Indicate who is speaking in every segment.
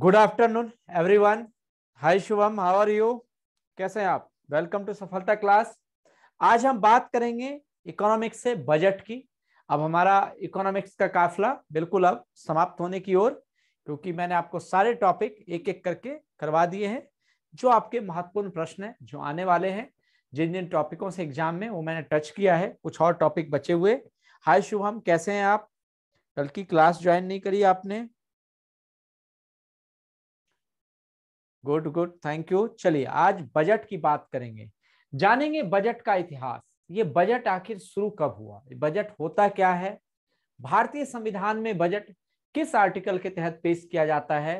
Speaker 1: Good afternoon everyone hi Shubham how are you कैसे हैं आप वेलकम टू सफलता क्लास आज हम बात करेंगे इकोनॉमिक्स से बजट की अब हमारा इकोनॉमिक्स का काफिला बिल्कुल अब समाप्त होने की ओर क्योंकि मैंने आपको सारे टॉपिक एक एक करके करवा दिए हैं जो आपके महत्वपूर्ण प्रश्न हैं जो आने वाले हैं जिन जिन टॉपिकों से एग्जाम में वो मैंने टच किया है कुछ और टॉपिक बचे हुए हाय शुभम कैसे हैं आप कल की क्लास ज्वाइन नहीं करी आपने गुड गुड थैंक यू चलिए आज बजट की बात करेंगे जानेंगे बजट का इतिहास ये बजट आखिर शुरू कब हुआ बजट होता क्या है भारतीय संविधान में बजट किस आर्टिकल के तहत पेश किया जाता है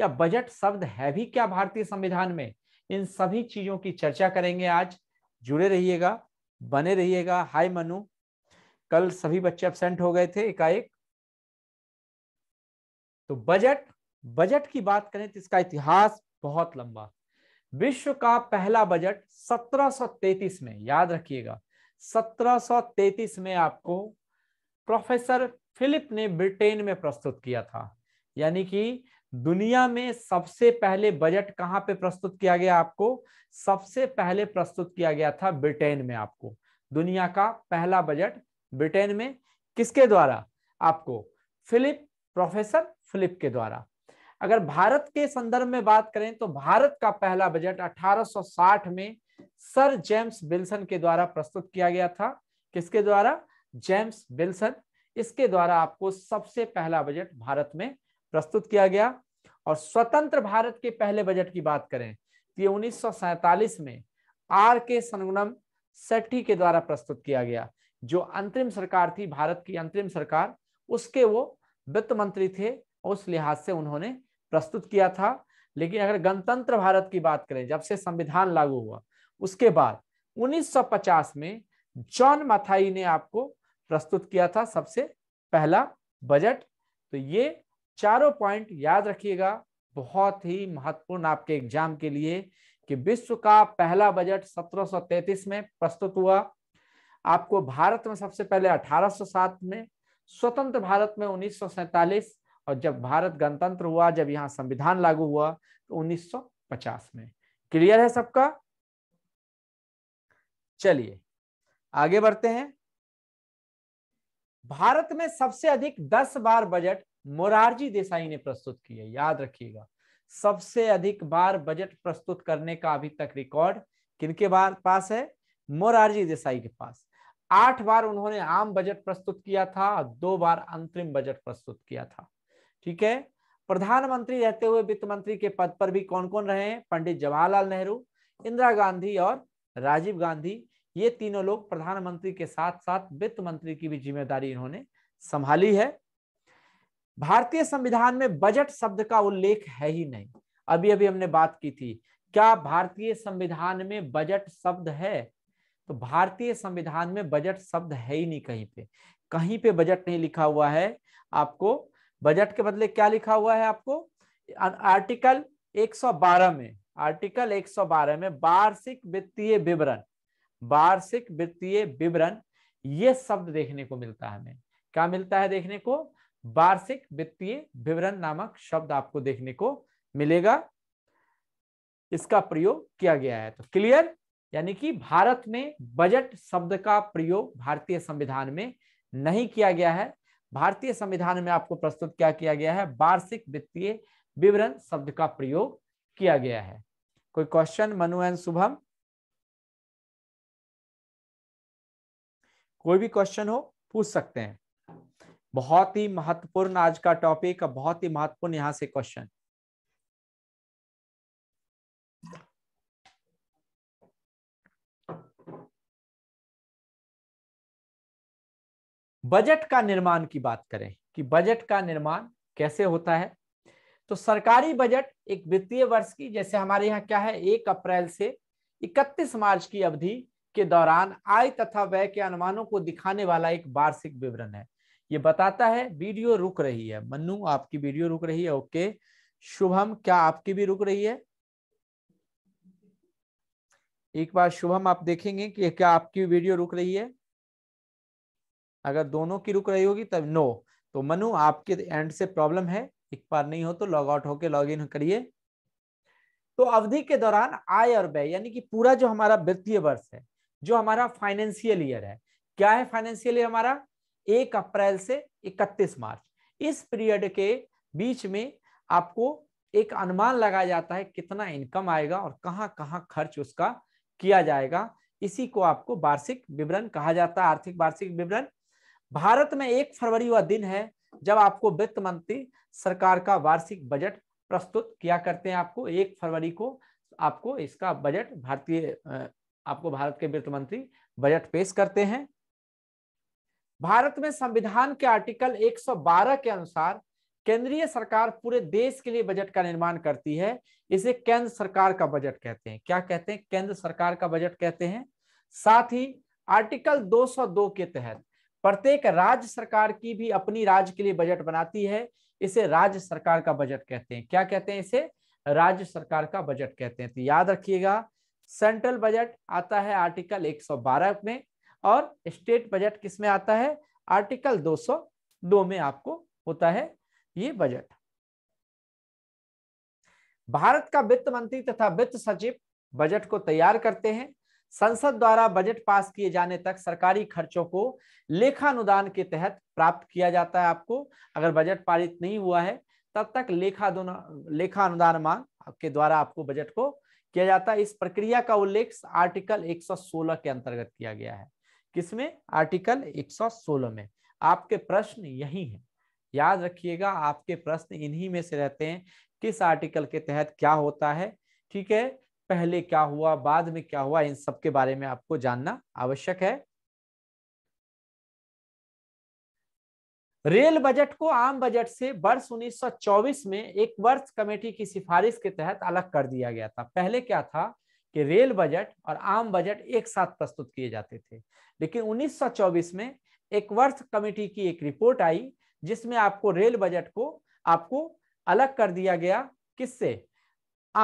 Speaker 1: या बजट शब्द है भी क्या भारतीय संविधान में इन सभी चीजों की चर्चा करेंगे आज जुड़े रहिएगा बने रहिएगा हाय मनु कल सभी बच्चे एबसेंट हो गए थे एकाएक तो बजट बजट की बात करें तो इसका इतिहास बहुत लंबा विश्व का पहला बजट 1733 में याद रखिएगा 1733 में आपको प्रोफेसर फिलिप ने ब्रिटेन में प्रस्तुत किया था यानी कि दुनिया में सबसे पहले बजट कहां पे प्रस्तुत किया गया आपको सबसे पहले प्रस्तुत किया गया था ब्रिटेन में आपको दुनिया का पहला बजट ब्रिटेन में किसके द्वारा आपको फिलिप प्रोफेसर फिलिप के द्वारा अगर भारत के संदर्भ में बात करें तो भारत का पहला बजट 1860 में सर जेम्स बिल्सन के द्वारा प्रस्तुत किया गया था किसके द्वारा जेम्स बिल्सन इसके द्वारा आपको सबसे पहला बजट भारत में प्रस्तुत किया गया और स्वतंत्र भारत के पहले बजट की बात करें तो ये उन्नीस में आर के संगम सेठी के द्वारा प्रस्तुत किया गया जो अंतरिम सरकार थी भारत की अंतरिम सरकार उसके वो वित्त मंत्री थे उस लिहाज से उन्होंने प्रस्तुत किया था लेकिन अगर गणतंत्र भारत की बात करें जब से संविधान लागू हुआ उसके बाद 1950 में जॉन मथाई ने आपको प्रस्तुत किया था सबसे पहला बजट तो ये चारों पॉइंट याद रखिएगा बहुत ही महत्वपूर्ण आपके एग्जाम के लिए कि विश्व का पहला बजट 1733 में प्रस्तुत हुआ आपको भारत में सबसे पहले 1807 में स्वतंत्र भारत में उन्नीस और जब भारत गणतंत्र हुआ जब यहाँ संविधान लागू हुआ तो 1950 में क्लियर है सबका चलिए आगे बढ़ते हैं भारत में सबसे अधिक 10 बार बजट मोरारजी देसाई ने प्रस्तुत किए याद रखिएगा सबसे अधिक बार बजट प्रस्तुत करने का अभी तक रिकॉर्ड किनके बार पास है मोरारजी देसाई के पास आठ बार उन्होंने आम बजट प्रस्तुत किया था और दो बार अंतरिम बजट प्रस्तुत किया था ठीक है प्रधानमंत्री रहते हुए वित्त मंत्री के पद पर भी कौन कौन रहे हैं पंडित जवाहरलाल नेहरू इंदिरा गांधी और राजीव गांधी ये तीनों लोग प्रधानमंत्री के साथ साथ वित्त मंत्री की भी जिम्मेदारी इन्होंने संभाली है भारतीय संविधान में बजट शब्द का उल्लेख है ही नहीं अभी अभी हमने बात की थी क्या भारतीय संविधान में बजट शब्द है तो भारतीय संविधान में बजट शब्द है ही नहीं कहीं पे कहीं पे बजट नहीं लिखा हुआ है आपको बजट के बदले क्या लिखा हुआ है आपको आर्टिकल 112 में आर्टिकल 112 में वार्षिक वित्तीय विवरण वार्षिक वित्तीय विवरण ये शब्द देखने को मिलता है हमें क्या मिलता है देखने को वार्षिक वित्तीय विवरण नामक शब्द आपको देखने को मिलेगा इसका प्रयोग किया गया है तो क्लियर यानी कि भारत में बजट शब्द का प्रयोग भारतीय संविधान में नहीं किया गया है भारतीय संविधान में आपको प्रस्तुत क्या किया गया है वार्षिक वित्तीय विवरण शब्द का प्रयोग किया गया है कोई क्वेश्चन मनु एन शुभम कोई भी क्वेश्चन हो पूछ सकते हैं बहुत ही महत्वपूर्ण आज का टॉपिक बहुत ही महत्वपूर्ण यहां से क्वेश्चन बजट का निर्माण की बात करें कि बजट का निर्माण कैसे होता है तो सरकारी बजट एक वित्तीय वर्ष की जैसे हमारे यहाँ क्या है एक अप्रैल से 31 मार्च की अवधि के दौरान आय तथा व्यय के अनुमानों को दिखाने वाला एक वार्षिक विवरण है ये बताता है वीडियो रुक रही है मनु आपकी वीडियो रुक रही है ओके शुभम क्या आपकी भी रुक रही है एक बार शुभम आप देखेंगे कि क्या आपकी वीडियो रुक रही है अगर दोनों की रुक रही होगी तब नो तो मनु आपके एंड से प्रॉब्लम है एक बार नहीं हो तो लॉग आउट होके लॉग इन करिए तो अवधि के दौरान आय और व्यय यानी कि पूरा जो हमारा वित्तीय वर्ष है जो हमारा फाइनेंशियल ईयर है क्या है फाइनेंशियल ईयर हमारा एक अप्रैल से इकतीस मार्च इस पीरियड के बीच में आपको एक अनुमान लगाया जाता है कितना इनकम आएगा और कहाँ कहाँ खर्च उसका किया जाएगा इसी को आपको वार्षिक विवरण कहा जाता है आर्थिक वार्षिक विवरण भारत में एक फरवरी वह दिन है जब आपको वित्त मंत्री सरकार का वार्षिक बजट प्रस्तुत किया करते हैं आपको एक फरवरी को आपको इसका बजट भारतीय आपको भारत के वित्त मंत्री बजट पेश करते हैं भारत में संविधान के आर्टिकल 112 के अनुसार केंद्रीय सरकार पूरे देश के लिए बजट का निर्माण करती है इसे केंद्र सरकार का बजट कहते हैं क्या कहते हैं केंद्र सरकार का बजट कहते हैं साथ ही आर्टिकल 202 के तहत प्रत्येक राज्य सरकार की भी अपनी राज्य के लिए बजट बनाती है इसे राज्य सरकार का बजट कहते हैं क्या कहते हैं इसे राज्य सरकार का बजट कहते हैं तो याद रखिएगा सेंट्रल बजट आता है आर्टिकल 112 में और स्टेट बजट किस में आता है आर्टिकल 202 में आपको होता है ये बजट भारत का वित्त मंत्री तथा वित्त सचिव बजट को तैयार करते हैं संसद द्वारा बजट पास किए जाने तक सरकारी खर्चों को लेखानुदान के तहत प्राप्त किया जाता है आपको अगर बजट पारित नहीं हुआ है तब तक लेखा लेखा अनुदान मांग आपके द्वारा आपको बजट को किया जाता है इस प्रक्रिया का उल्लेख आर्टिकल 116 के अंतर्गत किया गया है किसमें आर्टिकल 116 में आपके प्रश्न यही है याद रखिएगा आपके प्रश्न इन्हीं में से रहते हैं किस आर्टिकल के तहत क्या होता है ठीक है पहले क्या हुआ बाद में क्या हुआ इन सब के बारे में आपको जानना आवश्यक है रेल बजट को आम बजट से वर्ष 1924 में एक वर्ष कमेटी की सिफारिश के तहत अलग कर दिया गया था पहले क्या था कि रेल बजट और आम बजट एक साथ प्रस्तुत किए जाते थे लेकिन 1924 में एक वर्ष कमेटी की एक रिपोर्ट आई जिसमें आपको रेल बजट को आपको अलग कर दिया गया किससे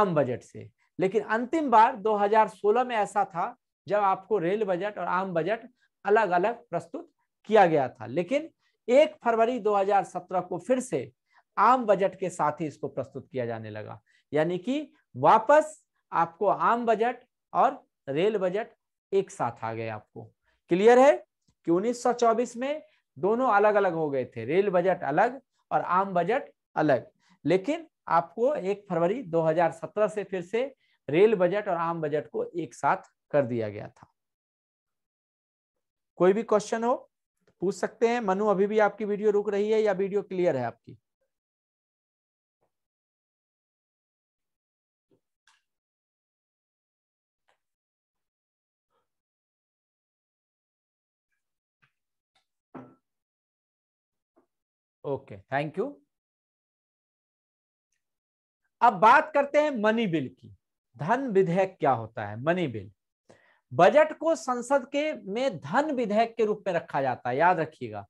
Speaker 1: आम बजट से लेकिन अंतिम बार 2016 में ऐसा था जब आपको रेल बजट और आम बजट अलग अलग प्रस्तुत किया गया था लेकिन एक फरवरी 2017 को फिर से आम बजट के साथ ही इसको प्रस्तुत किया जाने लगा यानी कि वापस आपको आम बजट और रेल बजट एक साथ आ गए आपको क्लियर है कि 1924 में दोनों अलग अलग हो गए थे रेल बजट अलग और आम बजट अलग लेकिन आपको एक फरवरी 2017 से फिर से रेल बजट और आम बजट को एक साथ कर दिया गया था कोई भी क्वेश्चन हो तो पूछ सकते हैं मनु अभी भी आपकी वीडियो रुक रही है या वीडियो क्लियर है आपकी
Speaker 2: ओके थैंक यू
Speaker 1: अब बात करते हैं मनी बिल की धन विधेयक क्या होता है मनी बिल बजट को संसद के में धन विधेयक के रूप में रखा जाता है याद रखिएगा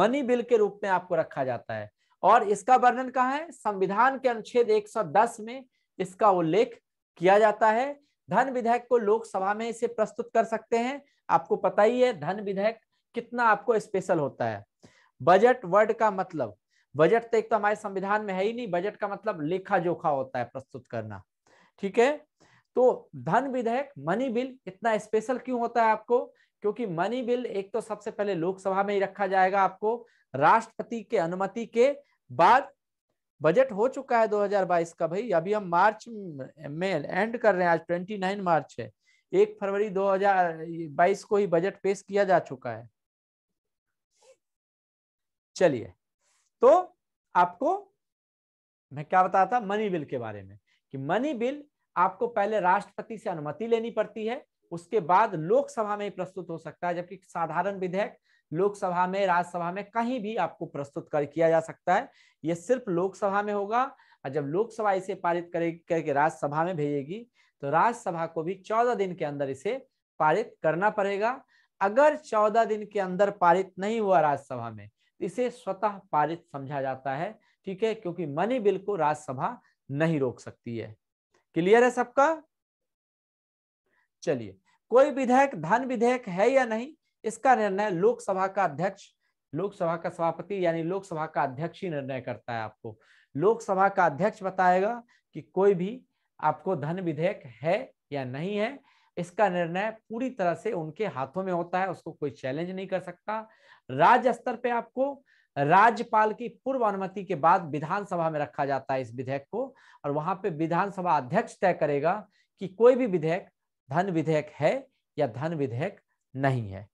Speaker 1: मनी बिल के रूप में आपको रखा जाता है और इसका वर्णन कहा है संविधान के अनुच्छेद 110 में इसका उल्लेख किया जाता है धन विधेयक को लोकसभा में इसे प्रस्तुत कर सकते हैं आपको पता ही है धन विधेयक कितना आपको स्पेशल होता है बजट वर्ड का मतलब बजट तो एक तो हमारे संविधान में है ही नहीं बजट का मतलब लेखा जोखा होता है प्रस्तुत करना ठीक है तो धन विधेयक मनी बिल इतना स्पेशल क्यों होता है आपको क्योंकि मनी बिल एक तो सबसे पहले लोकसभा में ही रखा जाएगा आपको राष्ट्रपति के अनुमति के बाद बजट हो चुका है 2022 का भाई अभी हम मार्च में एंड कर रहे हैं आज 29 मार्च है एक फरवरी 2022 को ही बजट पेश किया जा चुका है चलिए तो आपको मैं क्या बताता मनी बिल के बारे में कि मनी बिल आपको पहले राष्ट्रपति से अनुमति लेनी पड़ती है उसके बाद लोकसभा में प्रस्तुत हो सकता है जबकि साधारण विधेयक लोकसभा में राज्यसभा में कहीं भी आपको प्रस्तुत कर किया जा सकता है ये सिर्फ लोकसभा में होगा और जब लोकसभा इसे पारित करेगी करके राज्यसभा में भेजेगी तो राज्यसभा को भी चौदह दिन के अंदर इसे पारित करना पड़ेगा अगर चौदह दिन के अंदर पारित नहीं हुआ राज्यसभा में इसे स्वतः पारित समझा जाता है ठीक है क्योंकि मनी बिल को राज्यसभा नहीं रोक सकती है क्लियर है सबका चलिए कोई विधेयक धन विधेयक है या नहीं इसका निर्णय लोकसभा का अध्यक्ष लोकसभा का सभापति यानी लोकसभा का अध्यक्ष ही निर्णय करता है आपको लोकसभा का अध्यक्ष बताएगा कि कोई भी आपको धन विधेयक है या नहीं है इसका निर्णय पूरी तरह से उनके हाथों में होता है उसको कोई चैलेंज नहीं कर सकता राज्य स्तर पे आपको राज्यपाल की पूर्व अनुमति के बाद विधानसभा में रखा जाता है इस विधेयक को और वहां पे विधानसभा अध्यक्ष तय करेगा कि कोई भी विधेयक धन विधेयक है या धन विधेयक नहीं है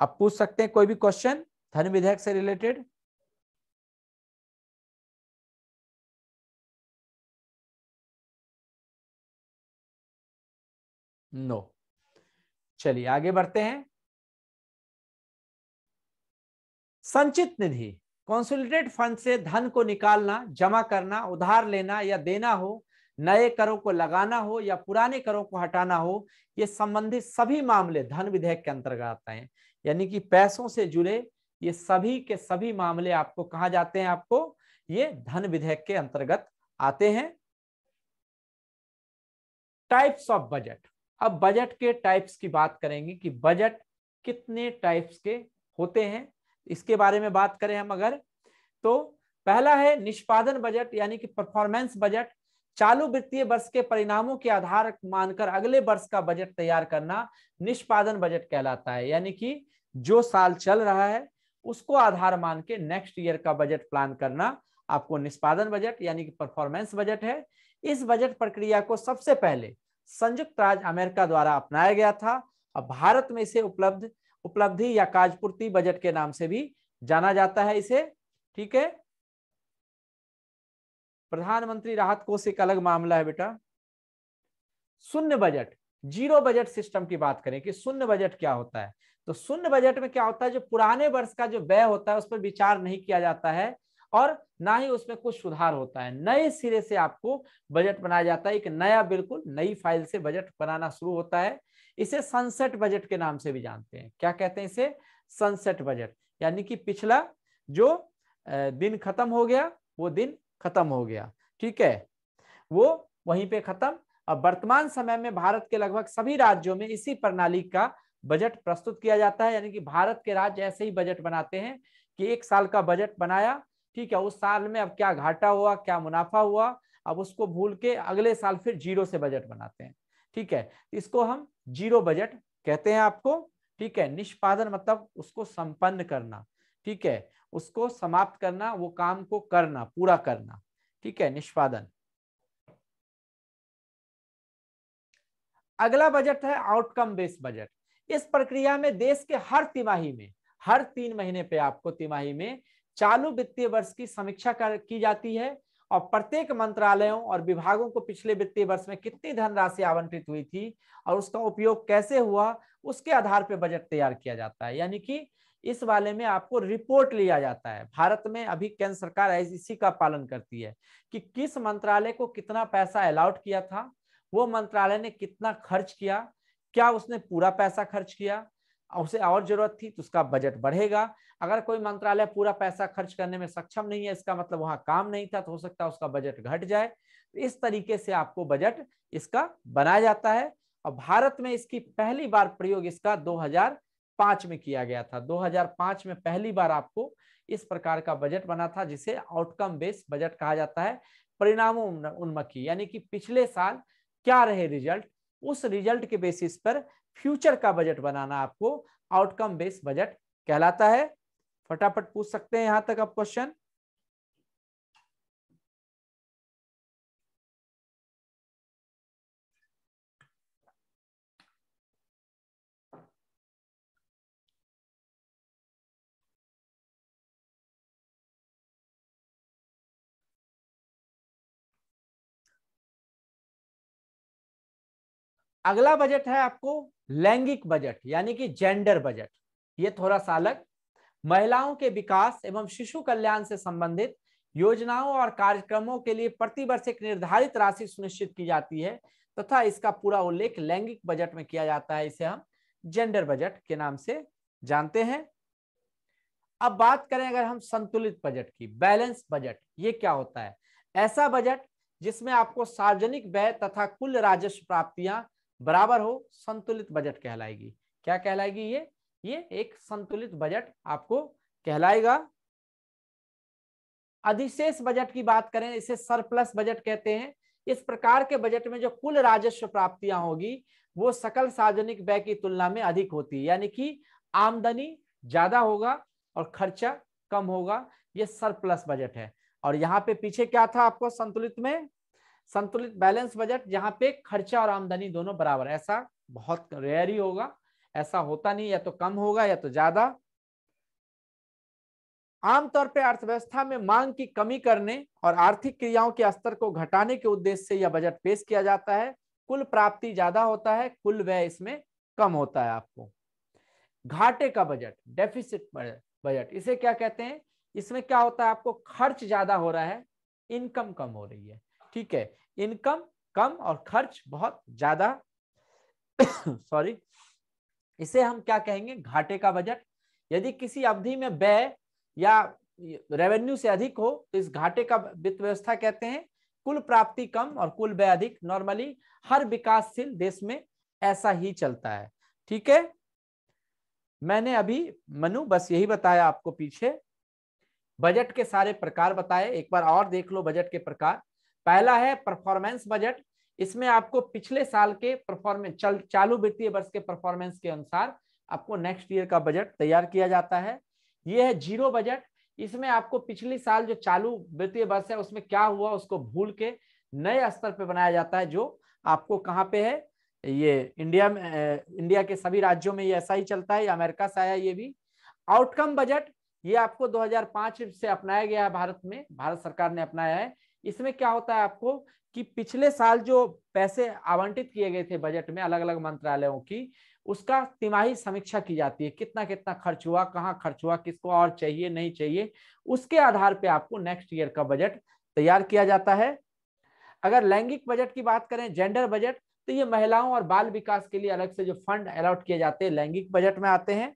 Speaker 1: आप पूछ सकते हैं कोई भी क्वेश्चन धन विधेयक से रिलेटेड नो no. चलिए आगे बढ़ते हैं संचित निधि कॉन्सुलटेड फंड से धन को निकालना जमा करना उधार लेना या देना हो नए करों को लगाना हो या पुराने करों को हटाना हो ये संबंधित सभी मामले धन विधेयक के अंतर्गत आते हैं यानी कि पैसों से जुड़े ये सभी के सभी मामले आपको कहा जाते हैं आपको ये धन विधेयक के अंतर्गत आते हैं टाइप्स ऑफ बजट अब बजट के टाइप्स की बात करेंगे कि बजट कितने टाइप्स के होते हैं इसके बारे में बात करें हम अगर तो पहला है निष्पादन बजट यानी कि परफॉर्मेंस बजट चालू वित्तीय वर्ष के परिणामों के आधार मानकर अगले वर्ष का बजट तैयार करना निष्पादन बजट कहलाता है यानी कि जो साल चल रहा है उसको आधार मान के नेक्स्ट ईयर का बजट प्लान करना आपको निष्पादन बजट यानी कि परफॉर्मेंस बजट है इस बजट प्रक्रिया को सबसे पहले संयुक्त राज्य अमेरिका द्वारा अपनाया गया था और भारत में इसे उपलब्ध उपलब्धि या काजपूर्ति बजट के नाम से भी जाना जाता है इसे ठीक है प्रधानमंत्री राहत कोष एक अलग मामला है बेटा शून्य बजट जीरो बजट सिस्टम की बात करें कि शून्य बजट क्या होता है तो शून्य बजट में क्या होता है जो पुराने वर्ष का जो व्यय होता है उस पर विचार नहीं किया जाता है और ना ही उसमें कुछ सुधार होता है नए सिरे से आपको बजट बनाया जाता है एक नया बिल्कुल नई फाइल से बजट बनाना शुरू होता है इसे सनसेट बजट के नाम से भी जानते हैं क्या कहते हैं इसे सनसेट बजट यानी कि पिछला जो दिन खत्म हो गया वो दिन खत्म हो गया ठीक है वो वहीं पे खत्म अब वर्तमान समय में भारत के लगभग सभी राज्यों में इसी प्रणाली का बजट प्रस्तुत किया जाता है यानी कि भारत के राज्य ऐसे ही बजट बनाते हैं कि एक साल का बजट बनाया ठीक है उस साल में अब क्या घाटा हुआ क्या मुनाफा हुआ अब उसको भूल के अगले साल फिर जीरो से बजट बनाते हैं ठीक है इसको हम जीरो बजट कहते हैं आपको ठीक है निष्पादन मतलब उसको संपन्न करना ठीक है उसको समाप्त करना वो काम को करना पूरा करना ठीक है निष्पादन अगला बजट है आउटकम बेस्ड बजट इस प्रक्रिया में देश के हर तिमाही में हर तीन महीने पे आपको तिमाही में चालू वित्तीय वर्ष की समीक्षा कर की जाती है और प्रत्येक मंत्रालयों और विभागों को पिछले वित्तीय वर्ष में कितनी धनराशि आवंटित हुई थी और उसका उपयोग कैसे हुआ उसके आधार पर बजट तैयार किया जाता है यानी कि इस वाले में आपको रिपोर्ट लिया जाता है भारत में अभी केंद्र सरकार इसी का पालन करती है कि किस मंत्रालय को कितना पैसा अलाउट किया था वो मंत्रालय ने कितना खर्च किया क्या उसने पूरा पैसा खर्च किया उसे और जरूरत थी तो उसका बजट बढ़ेगा अगर कोई मंत्रालय पूरा पैसा खर्च करने में सक्षम नहीं है इसका मतलब वहां काम नहीं था तो हो सकता है उसका बजट घट जाए तो इस तरीके से आपको बजट इसका बनाया जाता है और भारत में इसकी पहली बार प्रयोग इसका 2005 में किया गया था 2005 में पहली बार आपको इस प्रकार का बजट बना था जिसे आउटकम बेस्ड बजट कहा जाता है परिणामों उन्मुखी यानी कि पिछले साल क्या रहे रिजल्ट उस रिजल्ट के बेसिस पर फ्यूचर का बजट बनाना आपको आउटकम बेस्ड बजट कहलाता है फटाफट पूछ सकते हैं यहां तक आप क्वेश्चन अगला बजट है आपको लैंगिक बजट यानी कि जेंडर बजट ये थोड़ा सा अलग महिलाओं के विकास एवं शिशु कल्याण से संबंधित योजनाओं और कार्यक्रमों के लिए प्रति वर्ष एक निर्धारित राशि सुनिश्चित की जाती है तथा तो इसका पूरा उल्लेख लैंगिक बजट में किया जाता है इसे हम जेंडर बजट के नाम से जानते हैं अब बात करें अगर हम संतुलित बजट की बैलेंस बजट ये क्या होता है ऐसा बजट जिसमें आपको सार्वजनिक व्यय तथा कुल राजस्व प्राप्तियां बराबर हो संतुलित बजट कहलाएगी क्या कहलाएगी ये ये एक संतुलित बजट आपको कहलाएगा अधिशेष बजट की बात करें इसे सरप्लस बजट कहते हैं इस प्रकार के बजट में जो कुल राजस्व प्राप्तियां होगी वो सकल सार्वजनिक व्यय की तुलना में अधिक होती है यानी कि आमदनी ज्यादा होगा और खर्चा कम होगा ये सरप्लस बजट है और यहाँ पे पीछे क्या था आपको संतुलित में संतुलित बैलेंस बजट जहां पे खर्चा और आमदनी दोनों बराबर ऐसा बहुत रेयर ही होगा ऐसा होता नहीं या तो कम होगा या तो ज्यादा आमतौर पर अर्थव्यवस्था में मांग की कमी करने और आर्थिक क्रियाओं के स्तर को घटाने के उद्देश्य से यह बजट पेश किया जाता है कुल प्राप्ति ज्यादा होता है कुल व्यय इसमें कम होता है आपको घाटे का बजट डेफिसिट बजट इसे क्या कहते हैं इसमें क्या होता है आपको खर्च ज्यादा हो रहा है इनकम कम हो रही है ठीक है इनकम कम और खर्च बहुत ज्यादा सॉरी इसे हम क्या कहेंगे घाटे का बजट यदि किसी अवधि में व्यय या रेवेन्यू से अधिक हो तो इस घाटे का वित्त व्यवस्था कहते हैं कुल प्राप्ति कम और कुल व्यय अधिक नॉर्मली हर विकासशील देश में ऐसा ही चलता है ठीक है मैंने अभी मनु बस यही बताया आपको पीछे बजट के सारे प्रकार बताए एक बार और देख लो बजट के प्रकार पहला है परफॉर्मेंस बजट इसमें आपको पिछले साल के परफॉर्मेंस चल, चालू वित्तीय वर्ष के परफॉर्मेंस के अनुसार आपको नेक्स्ट ईयर का बजट तैयार किया जाता है ये है जीरो बजट इसमें आपको पिछले साल जो चालू वित्तीय वर्ष है उसमें क्या हुआ उसको भूल के नए स्तर पर बनाया जाता है जो आपको कहाँ पे है ये इंडिया में इंडिया के सभी राज्यों में ये ऐसा ही चलता है अमेरिका से आया ये भी आउटकम बजट ये आपको 2005 से अपनाया गया है भारत में भारत सरकार ने अपनाया है इसमें क्या होता है आपको कि पिछले साल जो पैसे आवंटित किए गए थे बजट में अलग अलग मंत्रालयों की उसका तिमाही समीक्षा की जाती है कितना कितना खर्च हुआ कहाँ खर्च हुआ किसको और चाहिए नहीं चाहिए उसके आधार पे आपको नेक्स्ट ईयर का बजट तैयार किया जाता है अगर लैंगिक बजट की बात करें जेंडर बजट तो ये महिलाओं और बाल विकास के लिए अलग से जो फंड अलॉट किए जाते हैं लैंगिक बजट में आते हैं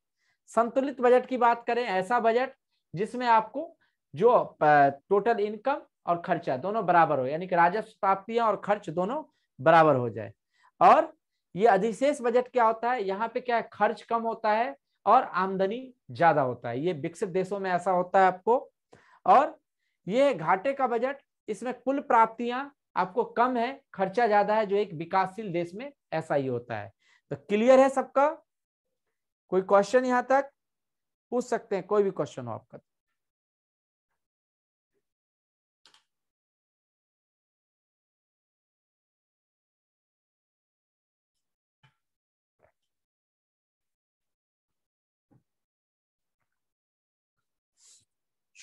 Speaker 1: संतुलित बजट की बात करें ऐसा बजट जिसमें आपको जो टोटल इनकम और खर्चा दोनों बराबर हो यानी कि राजस्व प्राप्तियां और खर्च दोनों बराबर हो जाए और ये अधिशेष बजट क्या होता है यहाँ पे क्या खर्च कम होता है और आमदनी ज्यादा होता है ये विकसित देशों में ऐसा होता है आपको और ये घाटे का बजट इसमें कुल प्राप्तियां आपको कम है खर्चा ज्यादा है जो एक विकासशील देश में ऐसा ही होता है तो क्लियर है सबका कोई क्वेश्चन यहां तक पूछ सकते हैं कोई भी क्वेश्चन हो आपका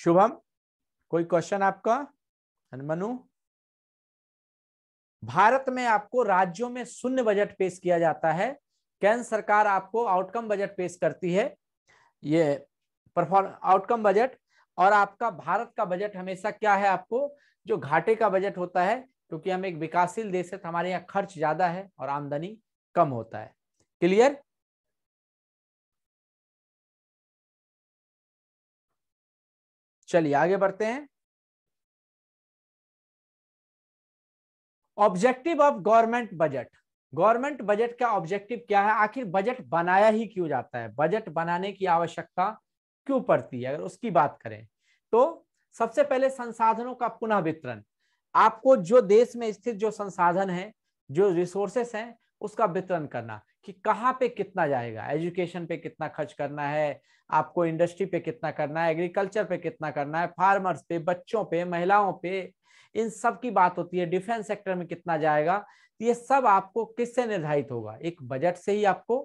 Speaker 1: शुभम कोई क्वेश्चन आपका हनुमनु भारत में आपको राज्यों में शून्य बजट पेश किया जाता है केंद्र सरकार आपको आउटकम बजट पेश करती है ये परफॉर्म आउटकम बजट और आपका भारत का बजट हमेशा क्या है आपको जो घाटे का बजट होता है क्योंकि हम एक विकासशील देश है तो हमारे यहाँ खर्च ज्यादा है और आमदनी कम होता है क्लियर
Speaker 2: चलिए आगे बढ़ते हैं
Speaker 1: objective of government budget government budget का ऑब्जेक्टिव क्या है आखिर बजट बनाया ही क्यों जाता है बजट बनाने की आवश्यकता क्यों पड़ती है अगर उसकी बात करें तो सबसे पहले संसाधनों का पुनः वितरण आपको जो देश में स्थित जो संसाधन है जो रिसोर्सेस हैं उसका वितरण करना कि कहाँ पे कितना जाएगा एजुकेशन पे कितना खर्च करना है आपको इंडस्ट्री पे कितना करना है एग्रीकल्चर पे कितना करना है फार्मर्स पे बच्चों पे महिलाओं पे इन सब की बात होती है डिफेंस सेक्टर में कितना जाएगा ये सब आपको किससे निर्धारित होगा एक बजट से ही आपको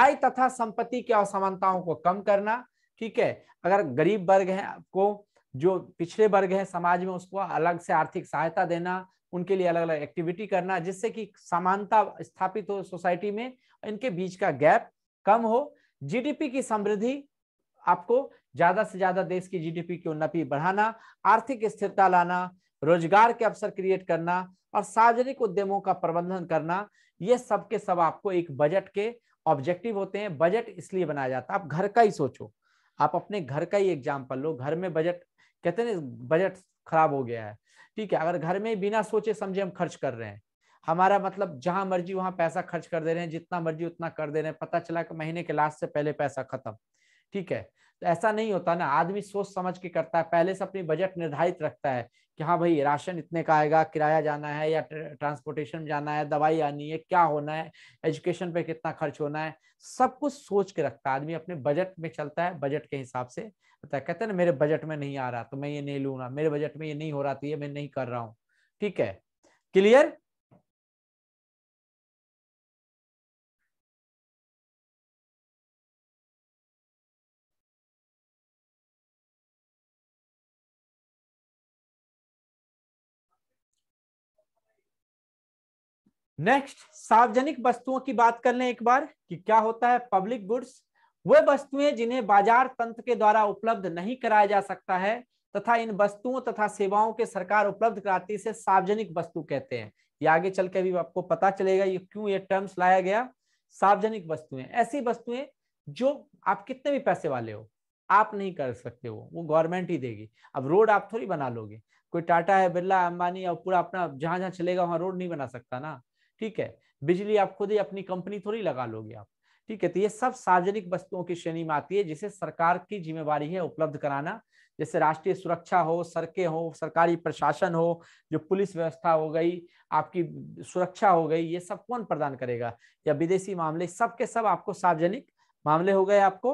Speaker 1: आय तथा संपत्ति की असमानताओं को कम करना ठीक है अगर गरीब वर्ग है आपको जो पिछड़े वर्ग है समाज में उसको अलग से आर्थिक सहायता देना उनके लिए अलग अलग एक्टिविटी करना जिससे कि समानता स्थापित हो सोसाइटी में इनके बीच का गैप कम हो जीडीपी की समृद्धि आपको ज्यादा से ज्यादा देश की जीडीपी की उन्नति बढ़ाना आर्थिक स्थिरता लाना रोजगार के अवसर क्रिएट करना और सार्वजनिक उद्यमों का प्रबंधन करना ये सब के सब आपको एक बजट के ऑब्जेक्टिव होते हैं बजट इसलिए बनाया जाता है आप घर का ही सोचो आप अपने घर का ही एग्जाम्पल लो घर में बजट कहते हैं बजट खराब हो गया है ठीक है अगर घर में बिना सोचे समझे हम खर्च कर रहे हैं हमारा मतलब जहां मर्जी वहां पैसा खर्च कर दे रहे हैं जितना मर्जी उतना कर दे रहे हैं पता चला कि महीने के लास्ट से पहले पैसा खत्म ठीक है तो ऐसा नहीं होता ना आदमी सोच समझ के करता है पहले से अपनी बजट निर्धारित रखता है कि हाँ भाई राशन इतने का आएगा किराया जाना है या ट्रांसपोर्टेशन जाना है दवाई आनी है क्या होना है एजुकेशन पे कितना खर्च होना है सब कुछ सोच के रखता है आदमी अपने बजट में चलता है बजट के हिसाब से बताया कहते हैं ना मेरे बजट में नहीं आ रहा तो मैं ये नहीं लूंगा मेरे बजट में ये नहीं हो रहा तो ये मैं नहीं कर रहा हूँ ठीक है क्लियर नेक्स्ट सार्वजनिक वस्तुओं की बात कर लें एक बार कि क्या होता है पब्लिक गुड्स वे वस्तुएं जिन्हें बाजार तंत्र के द्वारा उपलब्ध नहीं कराया जा सकता है तथा इन वस्तुओं तथा सेवाओं के सरकार उपलब्ध कराती इसे सार्वजनिक वस्तु कहते हैं ये आगे चल के भी आपको पता चलेगा ये क्यों ये टर्म्स लाया गया सार्वजनिक वस्तुएं ऐसी वस्तुएं जो आप कितने भी पैसे वाले हो आप नहीं कर सकते हो वो गवर्नमेंट ही देगी अब रोड आप थोड़ी बना लोगे कोई टाटा है बिरला अंबानी या पूरा अपना जहां जहां चलेगा वहां रोड नहीं बना सकता ना ठीक है बिजली आप खुद ही अपनी कंपनी थोड़ी लगा लोगे आप ठीक है तो ये सब सार्वजनिक वस्तुओं की श्रेणी में आती है जिसे सरकार की जिम्मेवारी है उपलब्ध कराना जैसे राष्ट्रीय सुरक्षा हो सड़कें हो सरकारी प्रशासन हो जो पुलिस व्यवस्था हो गई आपकी सुरक्षा हो गई ये सब कौन प्रदान करेगा या विदेशी मामले सब के सब आपको सार्वजनिक मामले हो गए आपको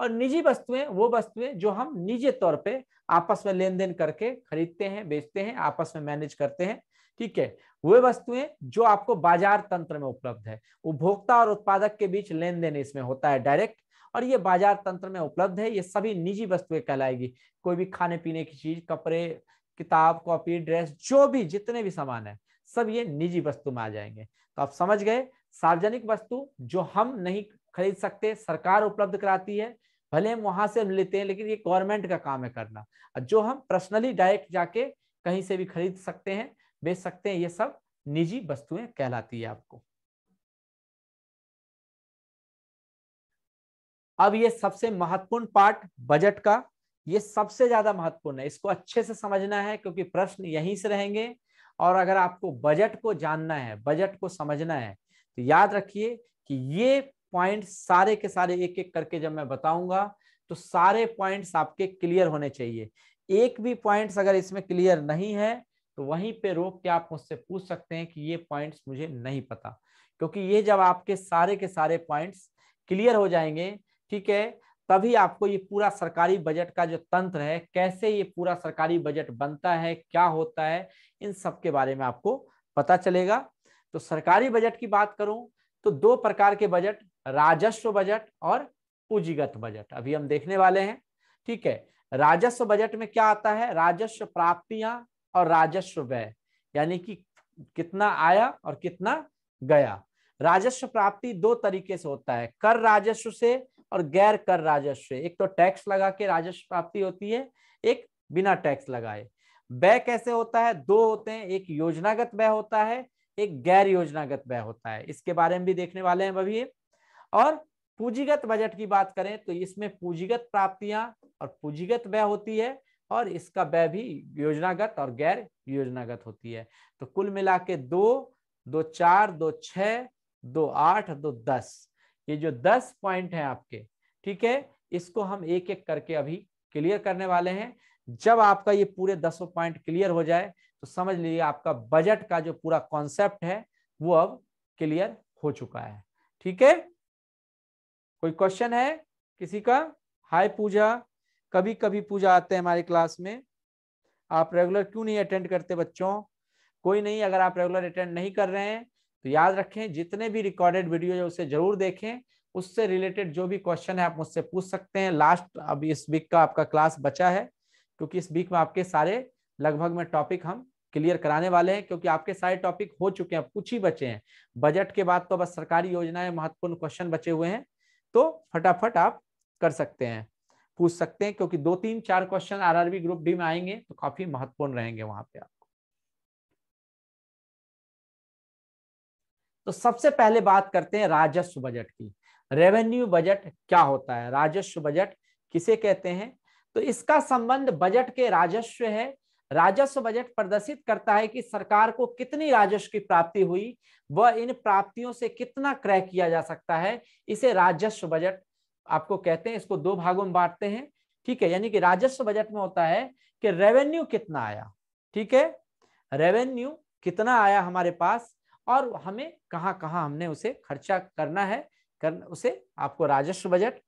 Speaker 1: और निजी वस्तुएं वो वस्तुएं जो हम निजी तौर पे आपस में लेन देन करके खरीदते हैं बेचते हैं आपस में मैनेज करते हैं ठीक है वे वस्तुएं जो आपको बाजार तंत्र में उपलब्ध है उपभोक्ता और उत्पादक के बीच लेन देन इसमें होता है डायरेक्ट और ये बाजार तंत्र में उपलब्ध है ये सभी निजी वस्तुएं कहलाएगी कोई भी खाने पीने की चीज कपड़े किताब कॉपी ड्रेस जो भी जितने भी सामान है सब ये निजी वस्तु में आ जाएंगे तो आप समझ गए सार्वजनिक वस्तु जो हम नहीं खरीद सकते सरकार उपलब्ध कराती है भले हम वहां से हम लेते हैं लेकिन ये गवर्नमेंट का काम है करना जो हम पर्सनली डायरेक्ट जाके कहीं से भी खरीद सकते हैं बेच सकते हैं ये सब निजी वस्तुएं कहलाती है आपको अब ये सबसे महत्वपूर्ण पार्ट बजट का ये सबसे ज्यादा महत्वपूर्ण है इसको अच्छे से समझना है क्योंकि प्रश्न यहीं से रहेंगे और अगर आपको बजट को जानना है बजट को समझना है तो याद रखिए कि ये पॉइंट सारे के सारे एक एक करके जब मैं बताऊंगा तो सारे पॉइंट्स आपके क्लियर होने चाहिए एक भी पॉइंट्स अगर इसमें क्लियर नहीं है तो वहीं पे रोक के आप मुझसे पूछ सकते हैं कि ये पॉइंट्स मुझे नहीं पता क्योंकि ये जब आपके सारे के सारे पॉइंट्स क्लियर हो जाएंगे ठीक है तभी आपको ये पूरा सरकारी बजट का जो तंत्र है कैसे ये पूरा सरकारी बजट बनता है क्या होता है इन सब के बारे में आपको पता चलेगा तो सरकारी बजट की बात करूं तो दो प्रकार के बजट राजस्व बजट और पूंजीगत बजट अभी हम देखने वाले हैं ठीक है राजस्व बजट में क्या आता है राजस्व प्राप्तियां और राजस्व व्यय यानी कि कितना आया और कितना गया राजस्व प्राप्ति दो तरीके से होता है कर राजस्व से और गैर कर राजस्व से एक तो टैक्स लगा के राजस्व प्राप्ति होती है एक बिना टैक्स लगाए व्यय कैसे होता है दो होते हैं एक योजनागत व्यय होता है एक गैर योजनागत व्यय होता है इसके बारे में भी देखने वाले हैं अभी और पूंजीगत बजट की बात करें तो इसमें पूंजीगत प्राप्तियां और पूंजीगत व्यय होती है और इसका व्यय भी योजनागत और गैर योजनागत होती है तो कुल मिला के दो दो चार दो छ दो आठ दो दस ये जो दस पॉइंट है आपके ठीक है इसको हम एक एक करके अभी क्लियर करने वाले हैं जब आपका ये पूरे दसों पॉइंट क्लियर हो जाए तो समझ लीजिए आपका बजट का जो पूरा कॉन्सेप्ट है वो अब क्लियर हो चुका है ठीक है कोई क्वेश्चन है किसी का हाय पूजा कभी कभी पूजा आते हैं हमारे क्लास में आप रेगुलर क्यों नहीं अटेंड करते बच्चों कोई नहीं अगर आप रेगुलर अटेंड नहीं कर रहे हैं तो याद रखें जितने भी रिकॉर्डेड वीडियो है उसे जरूर देखें उससे रिलेटेड जो भी क्वेश्चन है आप मुझसे पूछ सकते हैं लास्ट अब इस वीक का आपका क्लास बचा है क्योंकि इस वीक में आपके सारे लगभग में टॉपिक हम क्लियर कराने वाले हैं क्योंकि आपके सारे टॉपिक हो चुके हैं कुछ ही बचे हैं बजट के बाद तो बस सरकारी योजनाएं महत्वपूर्ण क्वेश्चन बचे हुए हैं तो फटाफट आप कर सकते हैं पूछ सकते हैं क्योंकि दो तीन चार क्वेश्चन आरआरबी ग्रुप डी में आएंगे तो काफी महत्वपूर्ण रहेंगे वहां पे आपको तो सबसे पहले बात करते हैं राजस्व बजट की रेवेन्यू बजट क्या होता है राजस्व बजट किसे कहते हैं तो इसका संबंध बजट के राजस्व है राजस्व बजट प्रदर्शित करता है कि सरकार को कितनी राजस्व की प्राप्ति हुई व इन प्राप्तियों से कितना क्रय किया जा सकता है इसे राजस्व बजट आपको कहते हैं इसको दो भागों में बांटते हैं ठीक है यानी कि राजस्व बजट में होता है कि रेवेन्यू कितना आया ठीक है रेवेन्यू कितना आया हमारे पास और हमें कहाँ कहाँ हमने उसे खर्चा करना है कर उसे आपको राजस्व बजट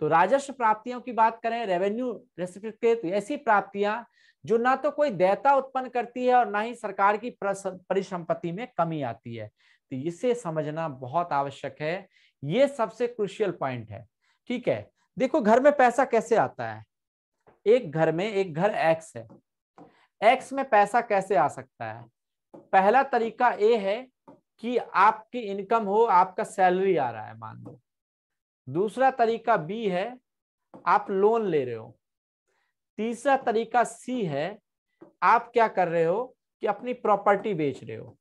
Speaker 1: तो राजस्व प्राप्तियों की बात करें रेवेन्यू तो ऐसी प्राप्तियां जो ना तो कोई देयता उत्पन्न करती है और ना ही सरकार की परिसंपत्ति में कमी आती है तो इसे समझना बहुत आवश्यक है ये सबसे क्रुशियल पॉइंट है ठीक है देखो घर में पैसा कैसे आता है एक घर में एक घर एक्स है एक्स में पैसा कैसे आ सकता है पहला तरीका ये है कि आपकी इनकम हो आपका सैलरी आ रहा है मान लो दूसरा तरीका बी है आप लोन ले रहे हो तीसरा तरीका सी है आप क्या कर रहे हो कि अपनी प्रॉपर्टी बेच रहे हो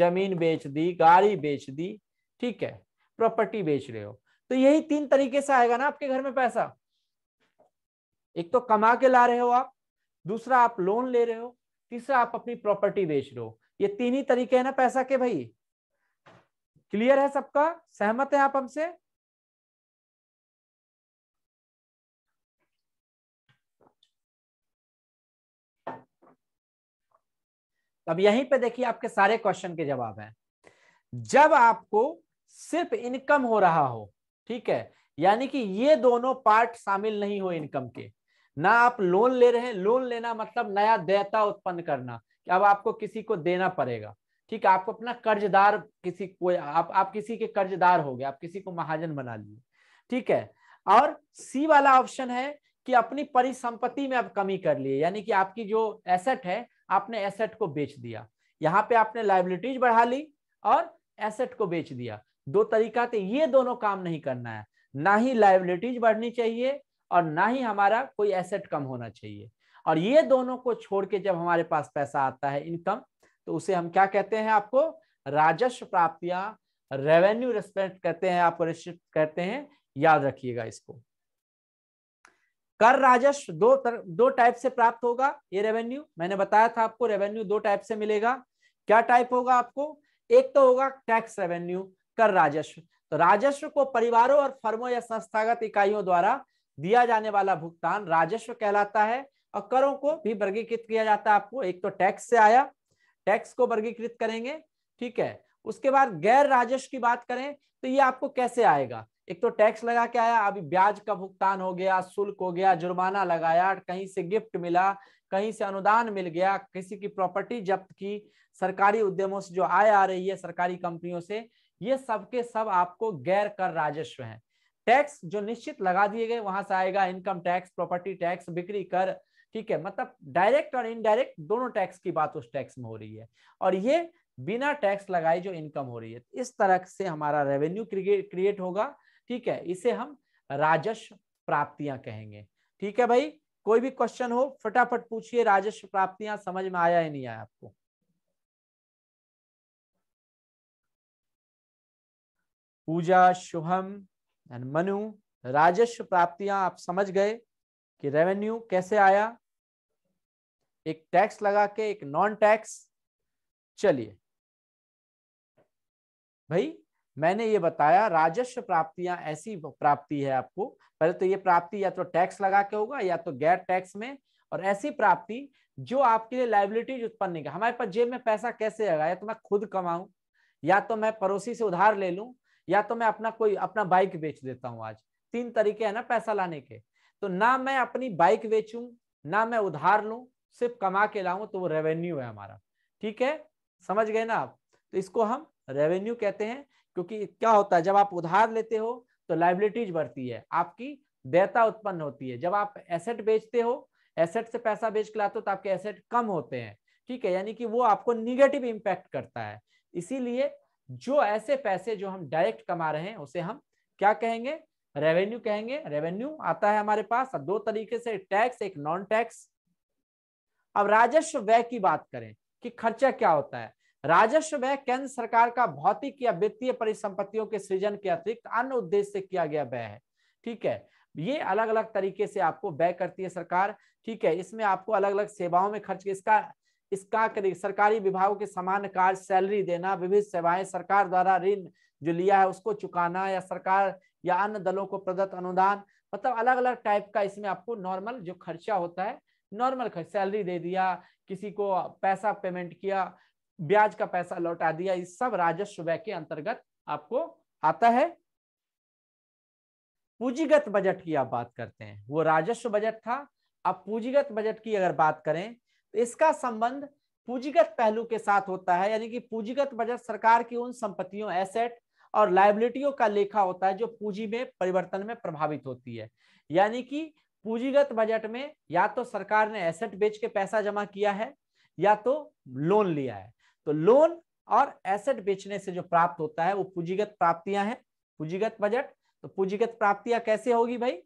Speaker 1: जमीन बेच दी गाड़ी बेच दी ठीक है प्रॉपर्टी बेच रहे हो तो यही तीन तरीके से आएगा ना आपके घर में पैसा एक तो कमा के ला रहे हो आप दूसरा आप लोन ले रहे हो तीसरा आप अपनी प्रॉपर्टी बेच रहे हो ये तीन ही तरीके है ना पैसा के भाई क्लियर है सबका सहमत है आप हमसे अब यहीं पे देखिए आपके सारे क्वेश्चन के जवाब हैं जब आपको सिर्फ इनकम हो रहा हो ठीक है यानी कि ये दोनों पार्ट शामिल नहीं हो इनकम के ना आप लोन ले रहे हैं लोन लेना मतलब नया देयता उत्पन्न करना कि अब आपको किसी को देना पड़ेगा ठीक है आपको अपना कर्जदार किसी को आप आप किसी के कर्जदार हो गए आप किसी को महाजन बना लिए ठीक है और सी वाला ऑप्शन है कि अपनी परिसंपत्ति में आप कमी कर लिए यानी कि आपकी जो एसेट है आपने एसेट को बेच दिया यहाँ पे आपने लाइबिलिटीज बढ़ा ली और एसेट को बेच दिया दो तरीका थे ये दोनों काम नहीं करना है ना ही लाइबिलिटीज बढ़नी चाहिए और ना ही हमारा कोई एसेट कम होना चाहिए और ये दोनों को छोड़ के जब हमारे पास पैसा आता है इनकम तो उसे हम क्या कहते हैं आपको राजस्व प्राप्तियां रेवेन्यू रेस्पेक्ट कहते हैं आपको कहते हैं याद रखिएगा इसको कर राजस्व दो तर, दो टाइप से प्राप्त होगा ये रेवेन्यू मैंने बताया था आपको रेवेन्यू दो टाइप से मिलेगा क्या टाइप होगा आपको एक तो होगा टैक्स रेवेन्यू कर राजस्व तो राजस्व को परिवारों और फर्मों या संस्थागत इकाइयों द्वारा दिया जाने वाला भुगतान राजस्व कहलाता है और करों को भी वर्गीकृत किया जाता है आपको एक तो टैक्स से आया टैक्स को वर्गीकृत करेंगे ठीक है उसके बाद गैर राजस्व की बात करें तो ये आपको कैसे आएगा एक तो टैक्स लगा के आया अभी ब्याज का भुगतान हो गया शुल्क हो गया जुर्माना लगाया कहीं से गिफ्ट मिला कहीं से अनुदान मिल गया किसी की प्रॉपर्टी जब्त की सरकारी उद्यमों से जो आय आ रही है सरकारी कंपनियों से ये सब के सब आपको गैर कर राजस्व है टैक्स जो निश्चित लगा दिए गए वहां से आएगा इनकम टैक्स प्रॉपर्टी टैक्स बिक्री कर ठीक है मतलब डायरेक्ट और इनडायरेक्ट दोनों टैक्स की बात उस टैक्स में हो रही है और ये बिना टैक्स लगाए जो इनकम हो रही है इस तरह से हमारा रेवेन्यू क्रिएट होगा ठीक है इसे हम राजस्व प्राप्तियां कहेंगे ठीक है भाई कोई भी क्वेश्चन हो फटाफट पूछिए राजस्व प्राप्तियां समझ में आया ही नहीं आया आपको पूजा शुभम एंड मनु राजस्व प्राप्तियां आप समझ गए कि रेवेन्यू कैसे आया एक टैक्स लगा के एक नॉन टैक्स चलिए भाई मैंने ये बताया राजस्व प्राप्तियां ऐसी प्राप्ति है आपको पहले तो ये प्राप्ति या तो टैक्स लगा के होगा या तो गैर टैक्स में और ऐसी प्राप्ति जो आपके लिए लाइबिलिटीज उत्पन्न नहीं हमारे पास जेब में पैसा कैसे आएगा या तो मैं खुद कमाऊं या तो मैं पड़ोसी से उधार ले लूं या तो मैं अपना कोई अपना बाइक बेच देता हूँ आज तीन तरीके है ना पैसा लाने के तो ना मैं अपनी बाइक बेचू ना मैं उधार लू सिर्फ कमा के लाऊ तो वो रेवेन्यू है हमारा ठीक है समझ गए ना आप तो इसको हम रेवेन्यू कहते हैं क्योंकि क्या होता है जब आप उधार लेते हो तो लाइबिलिटीज बढ़ती है आपकी देयता उत्पन्न होती है जब आप एसेट बेचते हो एसेट से पैसा बेच के लाते हो तो आपके एसेट कम होते हैं ठीक है यानी कि वो आपको निगेटिव इम्पैक्ट करता है इसीलिए जो ऐसे पैसे जो हम डायरेक्ट कमा रहे हैं उसे हम क्या कहेंगे रेवेन्यू कहेंगे रेवेन्यू आता है हमारे पास अब दो तरीके से टैक्स एक नॉन टैक्स अब राजस्व व्यय की बात करें कि खर्चा क्या होता है राजस्व व्यय केंद्र सरकार का भौतिक या वित्तीय परिसंपत्तियों के सृजन के अतिरिक्त अन्य उद्देश्य से किया गया व्यय है ठीक है ये अलग अलग तरीके से आपको व्यय करती है सरकार ठीक है इसमें आपको अलग अलग सेवाओं में खर्च इसका इसका करेगी सरकारी विभागों के समान कार्य सैलरी देना विभिन्न सेवाएं सरकार द्वारा ऋण जो लिया है उसको चुकाना या सरकार या अन्य दलों को प्रदत्त अनुदान मतलब अलग अलग टाइप का इसमें आपको नॉर्मल जो खर्चा होता है नॉर्मल खर्च सैलरी दे दिया किसी को पैसा पेमेंट किया ब्याज का पैसा लौटा दिया इस सब राजस्व व्यय के अंतर्गत आपको आता है पूंजीगत बजट की आप बात करते हैं वो राजस्व बजट था अब पूंजीगत बजट की अगर बात करें इसका संबंध पूंजीगत पहलू के साथ होता है यानी कि पूंजीगत बजट सरकार की उन संपत्तियों एसेट और लाइबिलिटियों का लेखा होता है जो पूंजी में परिवर्तन में प्रभावित होती है यानी कि पूंजीगत बजट में या तो सरकार ने एसेट बेच के पैसा जमा किया है या तो लोन लिया है तो लोन और एसेट बेचने से जो प्राप्त होता है वो पूंजीगत प्राप्तियां हैं पूंजीगत बजट तो पूंजीगत प्राप्तियां कैसे होगी भाई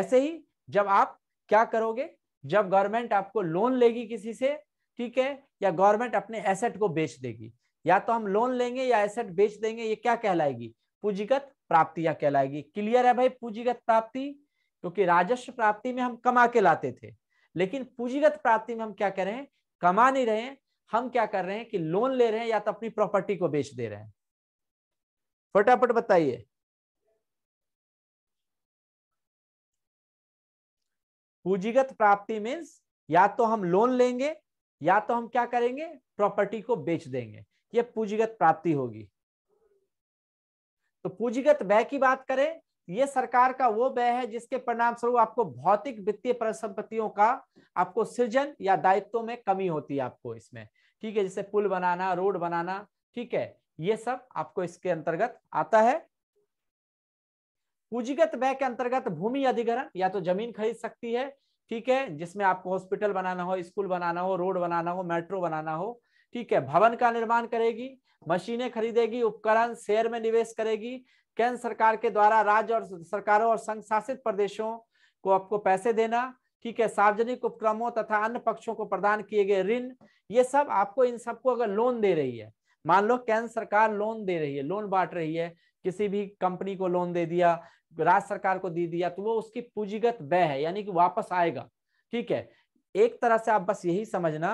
Speaker 1: ऐसे ही जब आप क्या करोगे जब गवर्नमेंट आपको लोन लेगी किसी से ठीक है या गवर्नमेंट अपने एसेट को बेच देगी या तो हम लोन लेंगे या एसेट बेच देंगे ये क्या कहलाएगी पूंजीगत प्राप्ति या कहलाएगी क्लियर है भाई पूंजीगत प्राप्ति क्योंकि राजस्व प्राप्ति में हम कमा के लाते थे लेकिन पूंजीगत प्राप्ति में हम क्या कर रहे हैं कमा नहीं रहे हम क्या कर रहे हैं कि लोन ले रहे हैं या तो अपनी प्रॉपर्टी को बेच दे रहे हैं फटाफट बताइए पूंजीगत प्राप्ति मीन्स या तो हम लोन लेंगे या तो हम क्या करेंगे प्रॉपर्टी को बेच देंगे ये पूंजीगत प्राप्ति होगी तो पूंजीगत व्यय की बात करें ये सरकार का वो व्यय है जिसके परिणाम स्वरूप आपको भौतिक वित्तीय परिसंपत्तियों का आपको सृजन या दायित्व में कमी होती है आपको इसमें ठीक है जैसे पुल बनाना रोड बनाना ठीक है ये सब आपको इसके अंतर्गत आता है पूंजीगत व्यय के अंतर्गत भूमि अधिग्रहण या तो जमीन खरीद सकती है ठीक है जिसमें आपको हॉस्पिटल बनाना हो स्कूल बनाना हो रोड बनाना हो मेट्रो बनाना हो ठीक है भवन का निर्माण करेगी मशीनें खरीदेगी उपकरण शेयर में निवेश करेगी केंद्र सरकार के द्वारा राज्य और सरकारों और संघ शासित प्रदेशों को आपको पैसे देना ठीक है सार्वजनिक उपक्रमों तथा अन्य पक्षों को प्रदान किए गए ऋण ये सब आपको इन सबको अगर लोन दे रही है मान लो केंद्र सरकार लोन दे रही है लोन बांट रही है किसी भी कंपनी को लोन दे दिया राज्य सरकार को दे दिया तो वो उसकी पूंजीगत व्यय है यानी कि वापस आएगा ठीक है एक तरह से आप बस यही समझना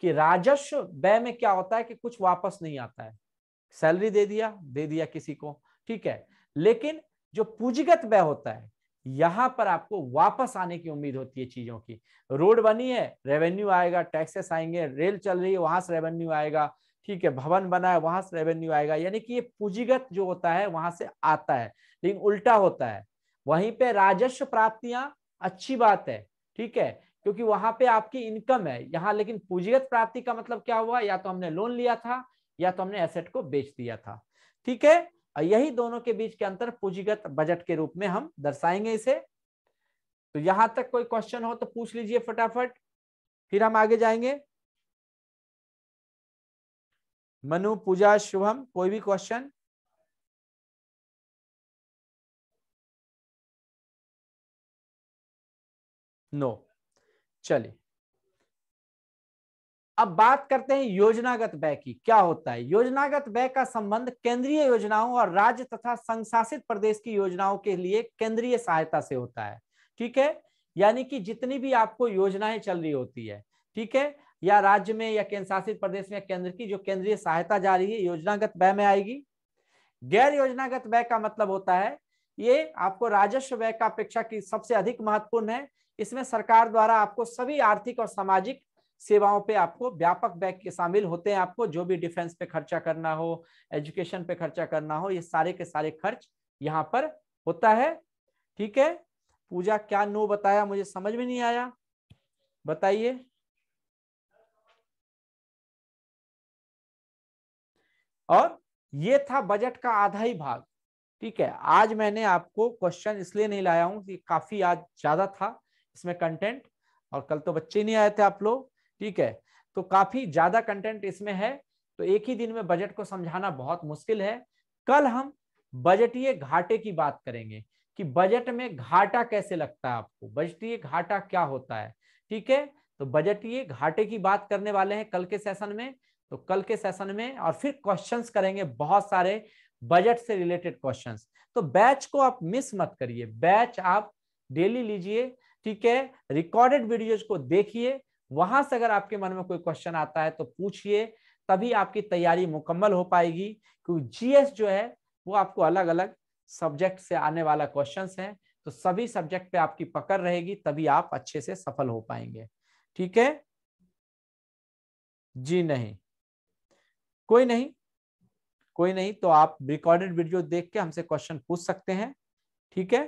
Speaker 1: कि राजस्व व्यय में क्या होता है कि कुछ वापस नहीं आता है सैलरी दे दिया दे दिया किसी को ठीक है लेकिन जो पूंजीगत व्यय होता है यहां पर आपको वापस आने की उम्मीद होती है चीजों की रोड बनी है रेवेन्यू आएगा टैक्सेस आएंगे रेल चल रही है वहां से रेवेन्यू आएगा ठीक है भवन बना है वहां से रेवेन्यू आएगा यानी कि ये पूंजीगत जो होता है वहां से आता है लेकिन उल्टा होता है वहीं पे राजस्व प्राप्तियां अच्छी बात है ठीक है क्योंकि वहां पे आपकी इनकम है यहाँ लेकिन पूंजीगत प्राप्ति का मतलब क्या हुआ या तो हमने लोन लिया था या तो हमने एसेट को बेच दिया था ठीक है यही दोनों के बीच के अंतर पूंजीगत बजट के रूप में हम दर्शाएंगे इसे तो यहां तक कोई क्वेश्चन हो तो पूछ लीजिए फटाफट फिर हम आगे जाएंगे
Speaker 2: मनु पूजा शुभम कोई भी क्वेश्चन
Speaker 1: नो चलिए अब बात करते हैं योजनागत व्यय की क्या होता है योजनागत व्यय का संबंध केंद्रीय योजनाओं और राज्य तथा संशासित प्रदेश की योजनाओं के लिए केंद्रीय सहायता से होता है ठीक है यानी कि जितनी भी आपको योजनाएं चल रही होती है ठीक है या राज्य में या केंद्र शासित प्रदेश में केंद्र की जो केंद्रीय सहायता जा रही है योजनागत व्यय में आएगी गैर योजनागत व्यय का मतलब होता है ये आपको राजस्व व्यय का अपेक्षा की सबसे अधिक महत्वपूर्ण है इसमें सरकार द्वारा आपको सभी आर्थिक और सामाजिक सेवाओं पे आपको व्यापक व्यय शामिल होते हैं आपको जो भी डिफेंस पे खर्चा करना हो एजुकेशन पे खर्चा करना हो ये सारे के सारे खर्च यहाँ पर होता है ठीक है पूजा क्या नो बताया मुझे समझ में नहीं आया बताइए और ये था बजट का आधा ही भाग ठीक है आज मैंने आपको क्वेश्चन इसलिए नहीं लाया हूं कि काफी आज ज्यादा था इसमें कंटेंट और कल तो बच्चे नहीं आए थे आप लोग ठीक है तो काफी ज्यादा कंटेंट इसमें है तो एक ही दिन में बजट को समझाना बहुत मुश्किल है कल हम बजटीय घाटे की बात करेंगे कि बजट में घाटा कैसे लगता है आपको बजटीय घाटा क्या होता है ठीक है तो बजटीय घाटे की बात करने वाले हैं कल के सेशन में तो कल के सेशन में और फिर क्वेश्चंस करेंगे बहुत सारे बजट से रिलेटेड क्वेश्चंस तो बैच को आप मिस मत करिए बैच आप डेली लीजिए ठीक है रिकॉर्डेड वीडियोज को देखिए वहां से अगर आपके मन में कोई क्वेश्चन आता है तो पूछिए तभी आपकी तैयारी मुकम्मल हो पाएगी क्योंकि जीएस जो है वो आपको अलग अलग सब्जेक्ट से आने वाला क्वेश्चन है तो सभी सब्जेक्ट पे आपकी पकड़ रहेगी तभी आप अच्छे से सफल हो पाएंगे ठीक है जी नहीं कोई नहीं कोई नहीं तो आप रिकॉर्डेड वीडियो देख के हमसे क्वेश्चन पूछ सकते हैं ठीक है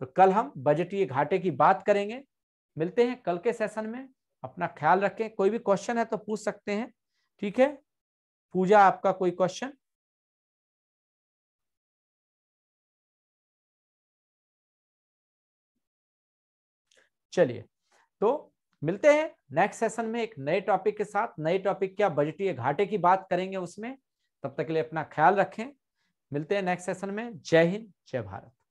Speaker 1: तो कल हम बजटीय घाटे की बात करेंगे मिलते हैं कल के सेशन में अपना ख्याल रखें कोई भी क्वेश्चन है तो पूछ सकते हैं ठीक है पूजा आपका कोई क्वेश्चन चलिए तो मिलते हैं नेक्स्ट सेशन में एक नए टॉपिक के साथ नए टॉपिक क्या बजटीय घाटे की बात करेंगे उसमें तब तक के लिए अपना ख्याल रखें मिलते हैं नेक्स्ट सेशन में जय हिंद जय भारत